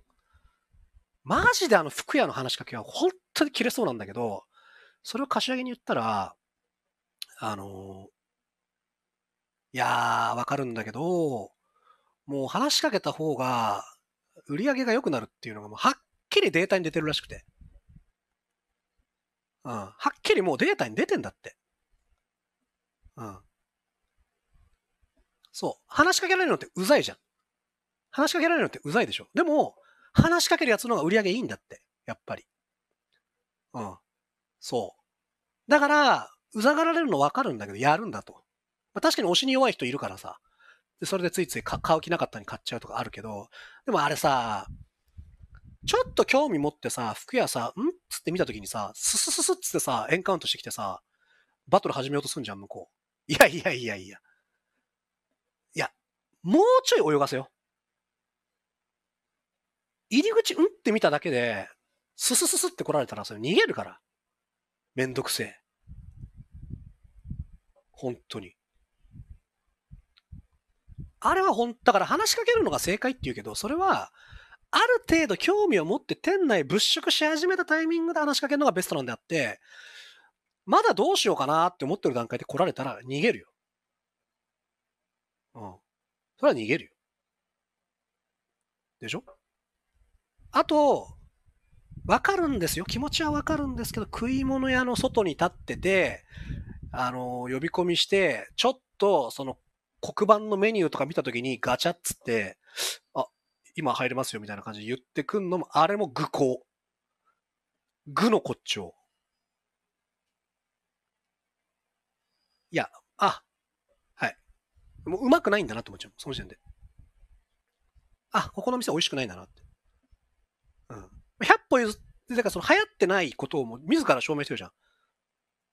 マジであの、服屋の話しかけは本当に切れそうなんだけど、それを柏木に言ったら、あの、いやー、わかるんだけど、もう話しかけた方が売り上げが良くなるっていうのがもうはっきりデータに出てるらしくて。うん。はっきりもうデータに出てんだって。うん。そう。話しかけられるのってうざいじゃん。話しかけられるのってうざいでしょ。でも、話しかけるやつの方が売り上げいいんだって。やっぱり。うん。そう。だから、うざがられるのわかるんだけど、やるんだと。まあ、確かに推しに弱い人いるからさ、でそれでついつい買う気なかったに買っちゃうとかあるけど、でもあれさ、ちょっと興味持ってさ、服屋さ、んつって見た時にさ、ススススっつってさ、エンカウントしてきてさ、バトル始めようとすんじゃん、向こう。いやいやいやいや。いや、もうちょい泳がせよ。入り口うんって見ただけで、ススススって来られたら、それ逃げるから。めんどくせえ。本当に。あれはほん、だから話しかけるのが正解っていうけど、それは、ある程度興味を持って店内物色し始めたタイミングで話しかけるのがベストなんであって、まだどうしようかなって思ってる段階で来られたら逃げるよ。うん。それは逃げるよ。でしょあと、わかるんですよ。気持ちはわかるんですけど、食い物屋の外に立ってて、あの、呼び込みして、ちょっと、その、黒板のメニューとか見たときにガチャっつって、あ、今入れますよみたいな感じで言ってくんのも、あれも愚行。愚の骨頂。いや、あ、はい。もううまくないんだなって思っちゃう。その時点で。あ、ここの店美味しくないんだなって。うん。100歩譲って、だからその流行ってないことをもう自ら証明してるじゃん。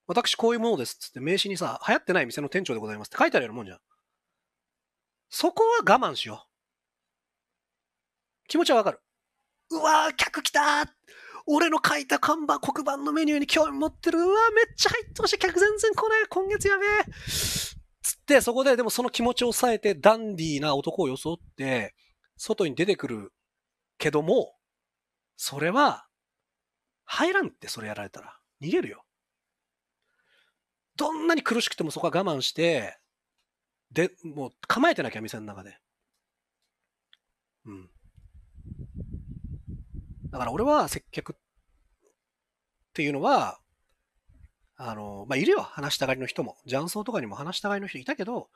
私こういうものですっつって名刺にさ、流行ってない店の店長でございますって書いてあるようなもんじゃん。そこは我慢しよう。気持ちはわかる。うわー、客来たー俺の書いた看板、黒板のメニューに興味持ってる。うわー、めっちゃ入ってほしい。客全然来ない。今月やべえ。つって、そこででもその気持ちを抑えて、ダンディーな男を装って、外に出てくるけども、それは、入らんって、それやられたら。逃げるよ。どんなに苦しくてもそこは我慢して、で、もう構えてなきゃ、店の中で。うん。だから俺は接客っていうのは、あの、まあ、いるよ、話したがりの人も。雀荘とかにも話したがりの人いたけど、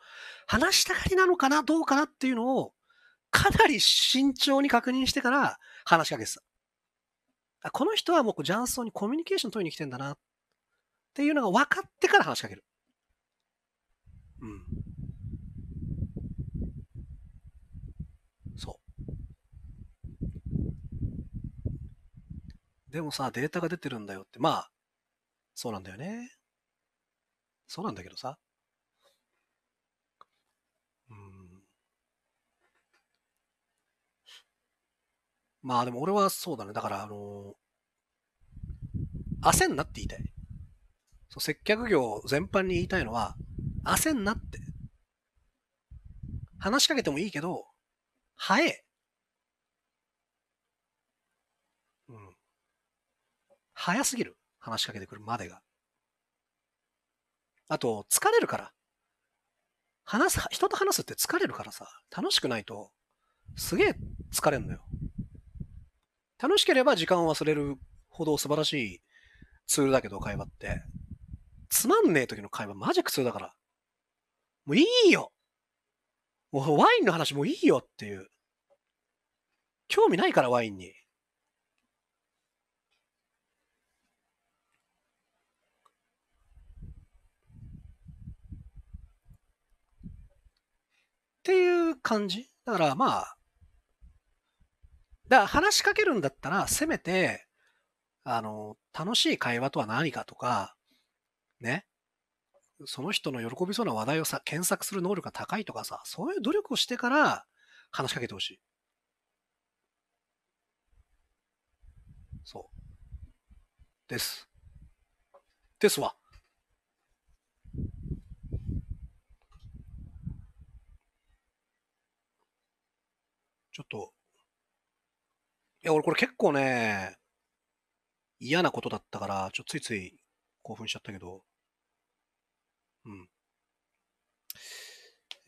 話したがりなのかな、どうかなっていうのを、かなり慎重に確認してから話しかけてた。この人はもう雀荘にコミュニケーション取りに来てんだなっていうのが分かってから話しかける。でもさ、データが出てるんだよって、まあ、そうなんだよね。そうなんだけどさ。うん。まあでも俺はそうだね。だから、あの焦んなって言いたい。そう接客業全般に言いたいのは、焦んなって。話しかけてもいいけど、早え。早すぎる。話しかけてくるまでが。あと、疲れるから。話す、人と話すって疲れるからさ、楽しくないと、すげえ疲れんのよ。楽しければ時間を忘れるほど素晴らしいツールだけど、会話って。つまんねえ時の会話マジ苦痛だから。もういいよもうワインの話もういいよっていう。興味ないからワインに。っていう感じだからまあ、だから話しかけるんだったら、せめて、あの、楽しい会話とは何かとか、ね、その人の喜びそうな話題をさ、検索する能力が高いとかさ、そういう努力をしてから話しかけてほしい。そう。です。ですわ。ちょっと、いや、俺これ結構ね、嫌なことだったから、ちょっとついつい興奮しちゃったけど、うん。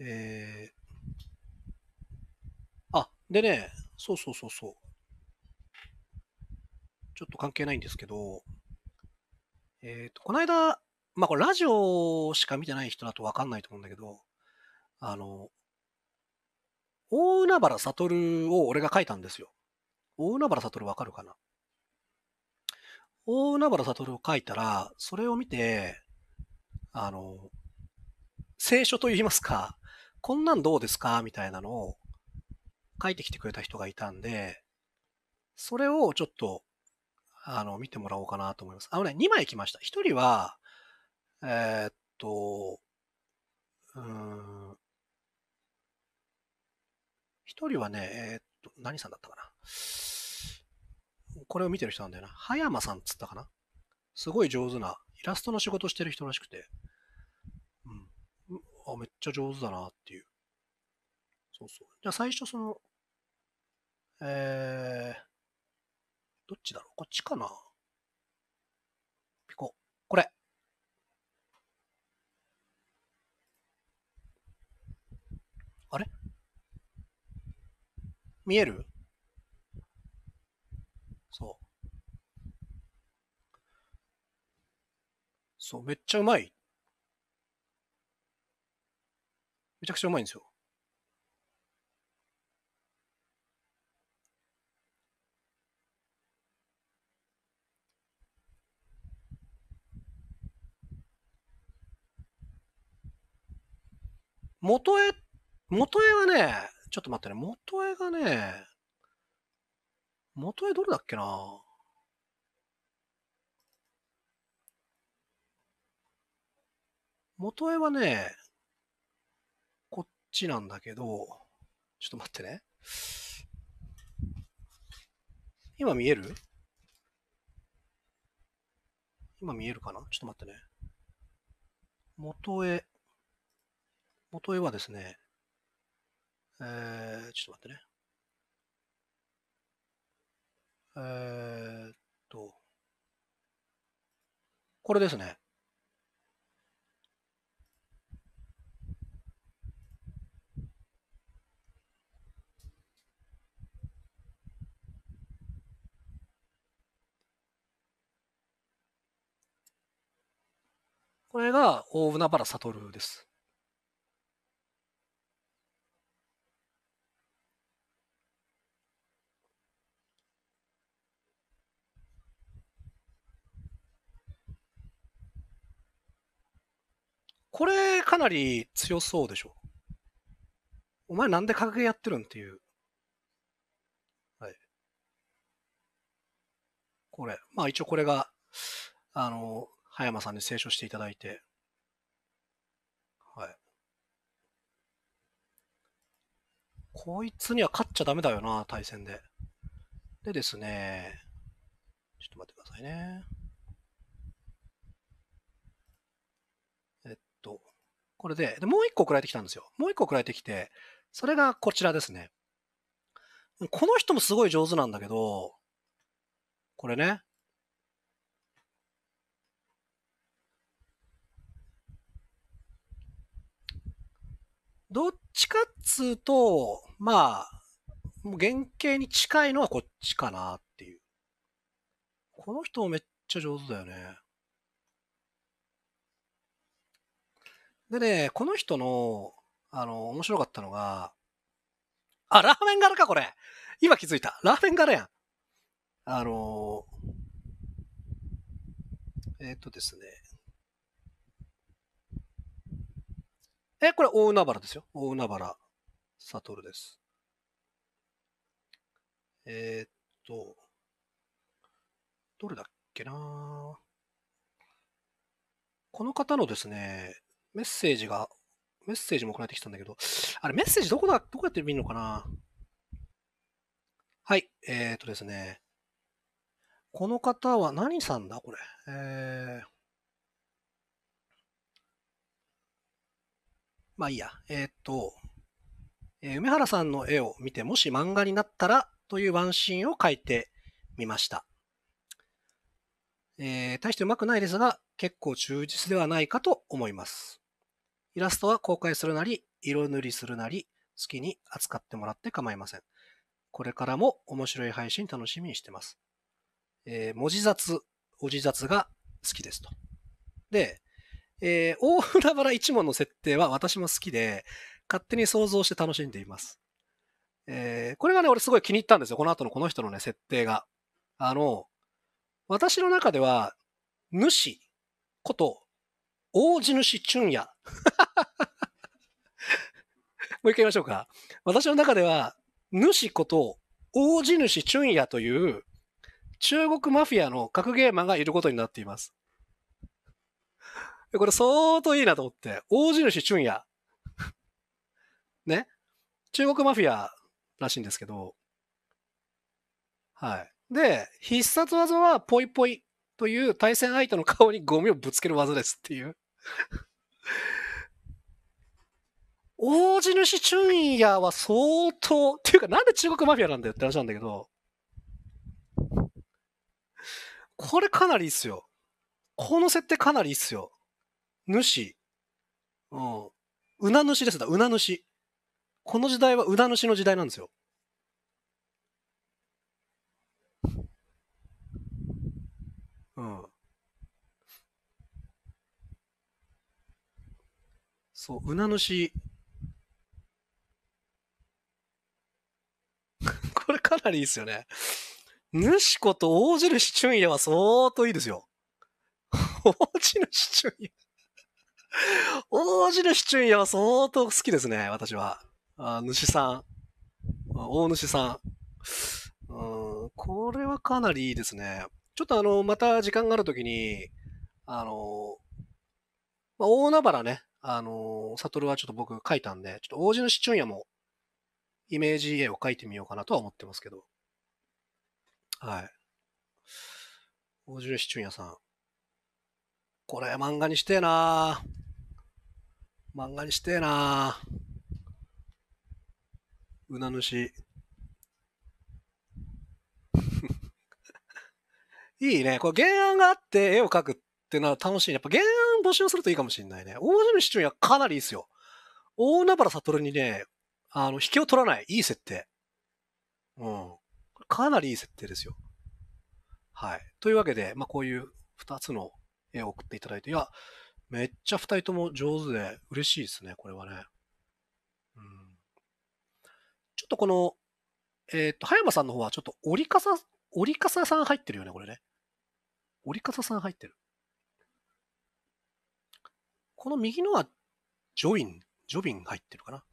えー、あ、でね、そうそうそうそう。ちょっと関係ないんですけど、えっ、ー、と、この間、まあ、これラジオしか見てない人だとわかんないと思うんだけど、あの、大海原悟を俺が書いたんですよ。大海原悟わかるかな大海原悟を書いたら、それを見て、あの、聖書と言いますか、こんなんどうですかみたいなのを書いてきてくれた人がいたんで、それをちょっと、あの、見てもらおうかなと思います。あのね、2枚来ました。1人は、えー、っと、うん、一人はね、えー、っと、何さんだったかな。これを見てる人なんだよな。葉山さんっつったかな。すごい上手な、イラストの仕事してる人らしくて。うん。あ、めっちゃ上手だなっていう。そうそう。じゃあ最初その、えー、どっちだろうこっちかなピコ。これ。あれ見えるそう。そう、めっちゃうまい。めちゃくちゃうまいんですよ。元絵、元絵はね、ちょっと待ってね、元絵がね、元絵どれだっけな元絵はね、こっちなんだけど、ちょっと待ってね。今見える今見えるかなちょっと待ってね。元絵。元絵はですね、えー、ちょっと待ってね。えー、っと、これですね。これが大船原悟です。これかなり強そうでしょ。お前なんで格ゲーやってるんっていう。はい。これ。まあ一応これが、あの、葉山さんに清書していただいて。はい。こいつには勝っちゃダメだよな、対戦で。でですね、ちょっと待ってくださいね。これで、でもう一個送られてきたんですよ。もう一個送られてきて、それがこちらですね。この人もすごい上手なんだけど、これね。どっちかっつうと、まあ、もう原型に近いのはこっちかなっていう。この人もめっちゃ上手だよね。でね、この人の、あの、面白かったのが、あ、ラーメン柄か、これ。今気づいた。ラーメン柄やん。あのえっ、ー、とですね。え、これ大海原ですよ。大海原悟です。えー、っと、どれだっけなこの方のですね、メッセージが、メッセージも送られてきたんだけど、あれメッセージどこだ、どこやって見るのかなはい、えっ、とですね。この方は何さんだこれ。えー、まあいいや。えっ、と、えー、梅原さんの絵を見て、もし漫画になったらというワンシーンを描いてみました。えー、大してうまくないですが、結構忠実ではないかと思います。イラストは公開するなり、色塗りするなり、好きに扱ってもらって構いません。これからも面白い配信楽しみにしてます。えー、文字雑、おじ雑が好きですと。で、えー、大船原一門の設定は私も好きで、勝手に想像して楽しんでいます。えー、これがね、俺すごい気に入ったんですよ。この後のこの人のね、設定が。あの、私の中では、主こと、大地主春也 もう一回言いましょうか。私の中では、主こと、大地主チュンヤという中国マフィアの格ゲーマーがいることになっています。これ相当いいなと思って、大地主チュンヤ。ね。中国マフィアらしいんですけど、はい。で、必殺技はポイポイという対戦相手の顔にゴミをぶつける技ですっていう大地主チュンヤは相当、っていうかなんで中国マフィアなんだよって話なんだけど、これかなりいいっすよ。この設定かなりいいっすよ。主。うん。うな主ですだ、うな主。この時代はうな主の時代なんですよ。うん。そう、うなし。これかなりいいですよね。しこと大印俊也は相当いいですよ。大印俊也。大印俊也は相当好きですね、私は。あ主さん。大主さん。うん、これはかなりいいですね。ちょっとあの、また時間があるときに、あの、まあ、大海原ね、あの、サトルはちょっと僕書いたんで、ちょっと王子のシチュもイメージ絵を書いてみようかなとは思ってますけど。はい。王子のシチュさん。これ漫画にしてえな漫画にしてえなうな主。いいね。これ原案があって絵を描くっていうのは楽しい、ね。やっぱ原案募集するといいかもしれないね。大泉市長にはかなりいいですよ。大海原悟にね、あの、引けを取らない。いい設定。うん。かなりいい設定ですよ。はい。というわけで、まあ、こういう2つの絵を送っていただいて、いや、めっちゃ2人とも上手で嬉しいですね、これはね。うん。ちょっとこの、えっ、と、葉山さんの方はちょっと折笠、折笠さん入ってるよね、これね。折笠さん入ってる。この右のはジョイン、ジョビン入ってるかな。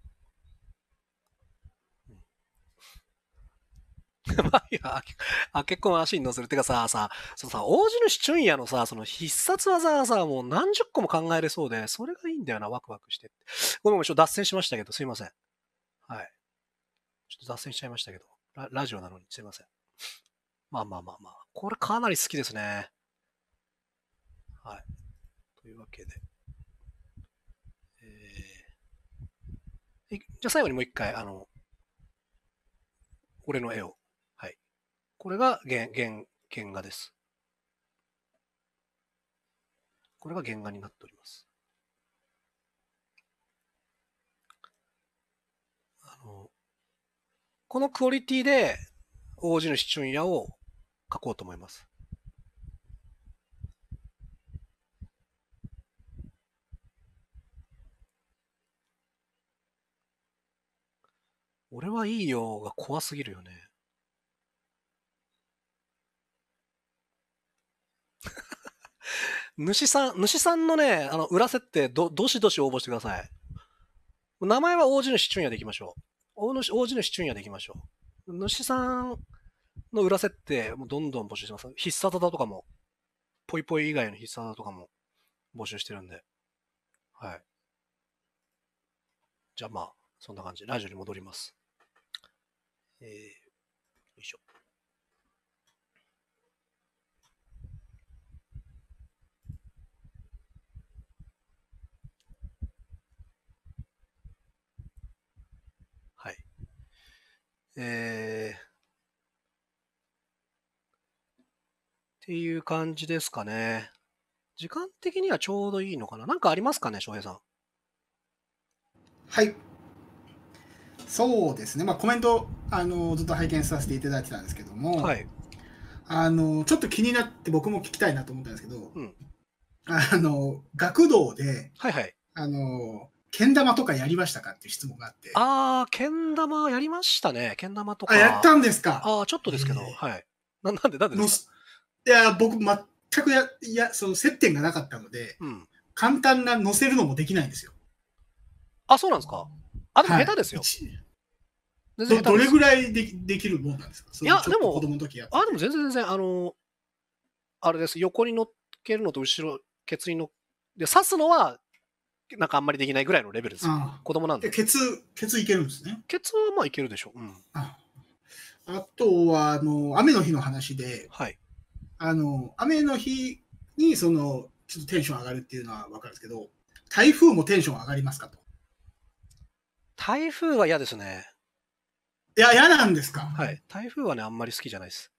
まあ、いや、あ結婚足に乗せる。てかさ、さ、そのさ、大地主チュンヤのさ、その必殺技がさ、もう何十個も考えれそうで、それがいいんだよな、ワクワクして。ごめんごめん、ちょっと脱線しましたけど、すいません。はい。ちょっと脱線しちゃいましたけど、ララジオなのにすいません。まあまあまあまあ、これかなり好きですね。はい。というわけで。じゃあ最後にもう一回、あの、俺の絵を。はい。これが原、原、原画です。これが原画になっております。あの、このクオリティで、王子のシチュンヤを描こうと思います。俺はいいよが怖すぎるよね。主さん、主さんのね、あの、裏設定、ど、どしどし応募してください。名前は大子主ンやでいきましょう。大主大地主純也でいきましょう。主さんの裏設定、もどんどん募集してます。必殺技とかも、ぽいぽい以外の必殺技とかも募集してるんで。はい。じゃあまあ、そんな感じ。ラジオに戻ります。えー、よいしょ。はい。えー、っていう感じですかね。時間的にはちょうどいいのかな。なんかありますかね、翔平さん。はい。そうですね、まあ、コメントあのずっと拝見させていただいてたんですけども、はい、あのちょっと気になって僕も聞きたいなと思ったんですけど、うん、あの学童で、はいはい、あのけん玉とかやりましたかっていう質問があってああけん玉やりましたねけん玉とかあやったんですかああちょっとですけど、えー、はいななんでなんでですかいや僕全くやいやその接点がなかったので、うん、簡単な乗せるのもできないんですよあそうなんですかあ、でも下手ですよ。はい、どどれぐらいでできるもんなんですかいや、でも、子供の時やあ、でも全然全然、あの、あれです、横に乗っけるのと後ろ、ケツに乗っで、刺すのは、なんかあんまりできないぐらいのレベルですよ。子供なんで。ケツ、ケツいけるんですね。ケツはまあいけるでしょう。うん、ああとは、あの、雨の日の話で、はい。あの、雨の日に、その、ちょっとテンション上がるっていうのは分かるんですけど、台風もテンション上がりますかと。台風は嫌ですね。いや、嫌なんですかはい。台風はね、あんまり好きじゃないです。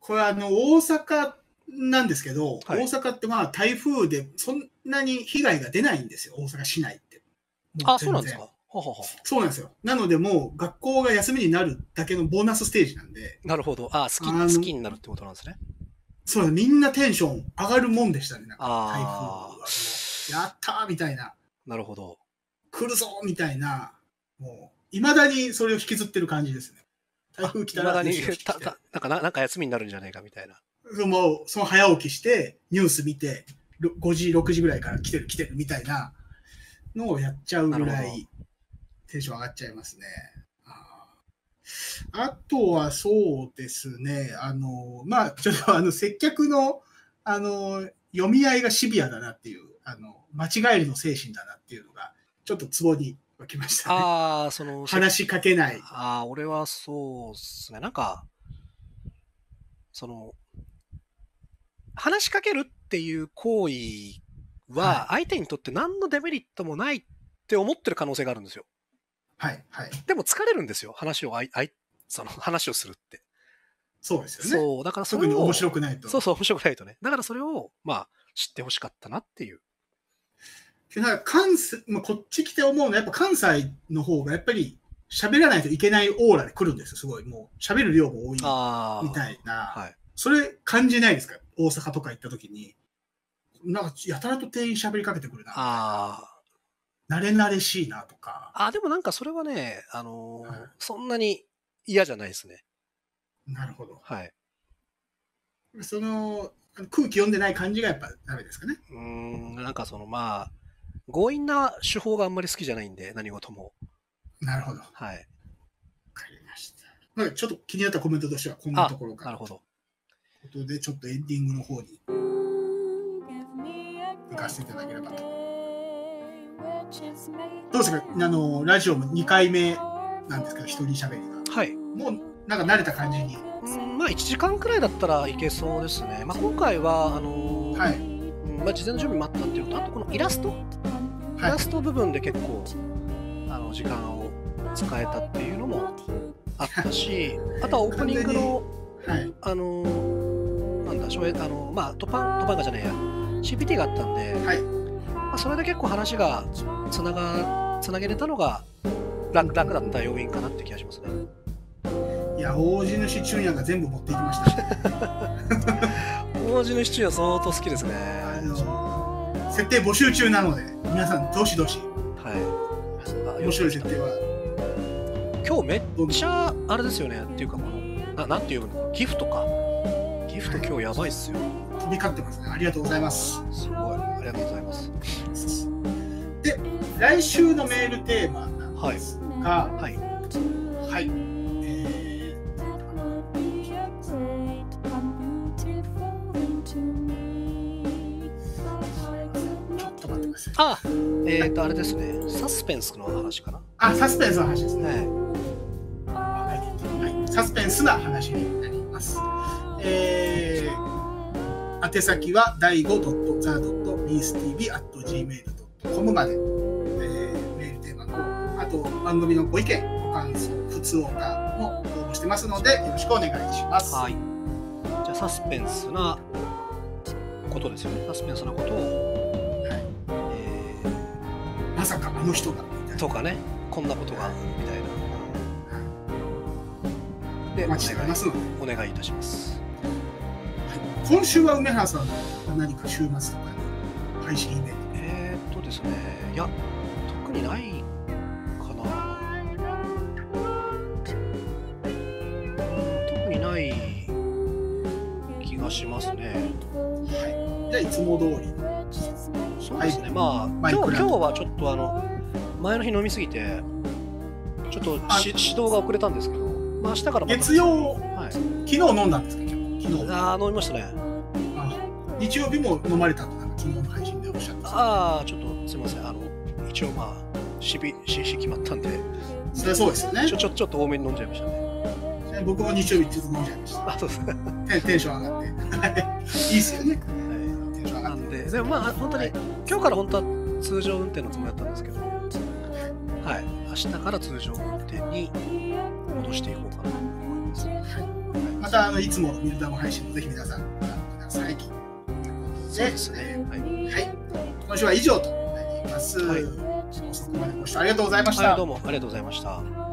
これ、あの、大阪なんですけど、はい、大阪ってまあ台風でそんなに被害が出ないんですよ、大阪市内って。あ、そうなんですかそうなんですよ。なので、もう学校が休みになるだけのボーナスステージなんで。なるほど。あ好き好きになるってことなんですね。そうみんなテンション上がるもんでしたね、なんか台風やったーみたいな。なるほど。来るぞみたいな、もう、いまだにそれを引きずってる感じですね。台風来たら来たたなんかな、んか休みになるんじゃないかみたいな。そのその早起きして、ニュース見て、5時、6時ぐらいから来てる、来てるみたいなのをやっちゃうぐらい、テンション上がっちゃいますね。あとはそうですね、あの、まあ、ちょっとあの、接客の、あの、読み合いがシビアだなっていう、あの、間違えるの精神だなっていうのが、ちょっとツボに湧きました、ね、ああ、その、話しかけない。ああ、俺はそうっすね。なんか、その、話しかけるっていう行為は、相手にとって何のデメリットもないって思ってる可能性があるんですよ。はい、はい。でも疲れるんですよ、話を、あいその話をするって。そうですよね。そう、だからそれを。特に面白くないと。そうそう、面白くないとね。だからそれを、まあ、知ってほしかったなっていう。なん関西、まあ、こっち来て思うのは、やっぱ関西の方がやっぱり喋らないといけないオーラで来るんですよ、すごい。もう喋る量も多いみたいな。はい、それ感じないですか大阪とか行った時に。なんか、やたらと店員喋りかけてくるな。ああ。慣れ慣れしいなとか。あ、でもなんかそれはね、あのーはい、そんなに嫌じゃないですね。なるほど。はい。その、空気読んでない感じがやっぱダメですかね。うん、なんかそのまあ、強引な手法があんまり好きじゃないんで、何事も。なるほど。はい。わかりました。まあ、ちょっと気になったコメントとしては、こんなところかなるほど。ということで、ちょっとエンディングの方に行かせていただければと。どうですかあの、ラジオも2回目なんですけど、一人喋りが。はい。もう、なんか慣れた感じに。まあ、1時間くらいだったらいけそうですね。まあ、今回は、あのー、はい。まあ、事前の準備もあったっていうと、あとこのイラスト。イラスト部分で結構、あの時間を使えたっていうのもあったしあとはオープニングの、はい、あのなんだあのまあトパントパンガじゃないや CPT があったんで、はい、まあ、それで結構話がつながつなげれたのが楽楽だった要因かなって気がしますね。いや大地主チュンヤが全部持っていきました、ね、大地主チュンヤ相当好きですね。あの設定募集中なので、皆さん、どしどし。はい。面白い設定は。今日めっちゃ、あれですよね。っていうか、この、ななんていうのギフトか。ギフト今日やばいっすよ、はい。飛び交ってますね。ありがとうございます。すごい。ありがとうございます。で、来週のメールテーマなんですが、はい。はい、はいああ、えっ、ー、と、あれですね。サスペンスの話かな。あ、サスペンスの話ですね。はい、サスペンスな話になります。えー、宛先は daigo.the.beastv.gmail.com まで、えー、メールテーマと、あと番組のご意見、ご感想、普通オーダーも応募してますので、よろしくお願いします。はい。じゃサスペンスなことですよね。サスペンスなことをまさかあの人がみたいなとかねこんなことがみたいなでお待ちしておりますのでお願いいたします、はい、今週は梅原さん何か週末とかに配信イベントえー、っとですねいや特にないかな特にない気がしますねはいじゃあいつも通りまあ今日今日はちょっとあの前の日飲みすぎてちょっと指導が遅れたんですけど、まあ明日から月曜、はい、昨日飲んだんですけ昨日ああ飲みましたねあ日曜日も飲まれたって昨日の配信でおっしゃってああちょっとすみませんあの一応まあしびしし決まったんでそりそうですよねちょちょちょっと多めに飲んじゃいましたね僕も日曜日ちょっと飲んじゃいましたあそうですテンション上がっていいっすよねですね。まあ、本当に、今日から本当は通常運転のつもりだったんですけど、はい、明日から通常運転に戻していこうかなと思います。はい、また、あの、いつもミルダム配信もぜひ皆さんご覧ください。そうですね。はい。はい、今週は以上となります。はい、そこまでご視聴ありがとうございました。はい、どうもありがとうございました。